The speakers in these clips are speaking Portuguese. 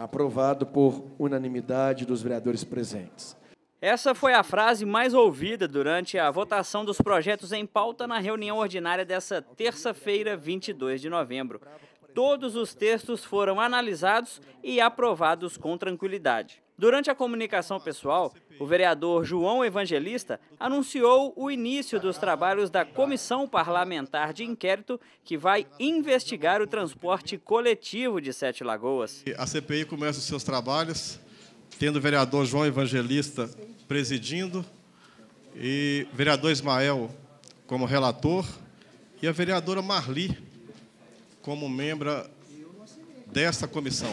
Aprovado por unanimidade dos vereadores presentes. Essa foi a frase mais ouvida durante a votação dos projetos em pauta na reunião ordinária dessa terça-feira, 22 de novembro. Todos os textos foram analisados e aprovados com tranquilidade. Durante a comunicação pessoal, o vereador João Evangelista anunciou o início dos trabalhos da Comissão Parlamentar de Inquérito que vai investigar o transporte coletivo de Sete Lagoas. A CPI começa os seus trabalhos, tendo o vereador João Evangelista presidindo e o vereador Ismael como relator e a vereadora Marli como membro desta comissão.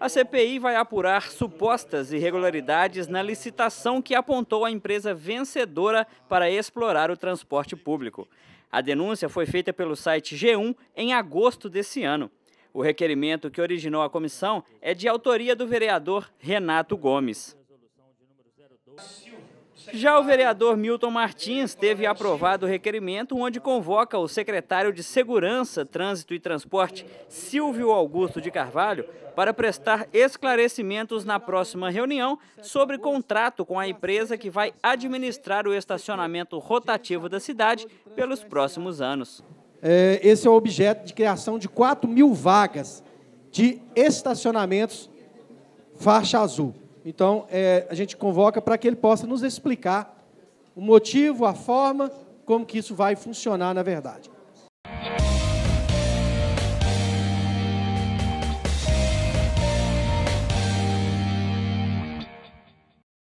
A CPI vai apurar supostas irregularidades na licitação que apontou a empresa vencedora para explorar o transporte público. A denúncia foi feita pelo site G1 em agosto desse ano. O requerimento que originou a comissão é de autoria do vereador Renato Gomes. Já o vereador Milton Martins teve aprovado o requerimento onde convoca o secretário de Segurança, Trânsito e Transporte, Silvio Augusto de Carvalho, para prestar esclarecimentos na próxima reunião sobre contrato com a empresa que vai administrar o estacionamento rotativo da cidade pelos próximos anos. É, esse é o objeto de criação de 4 mil vagas de estacionamentos faixa azul. Então, é, a gente convoca para que ele possa nos explicar o motivo, a forma, como que isso vai funcionar na verdade.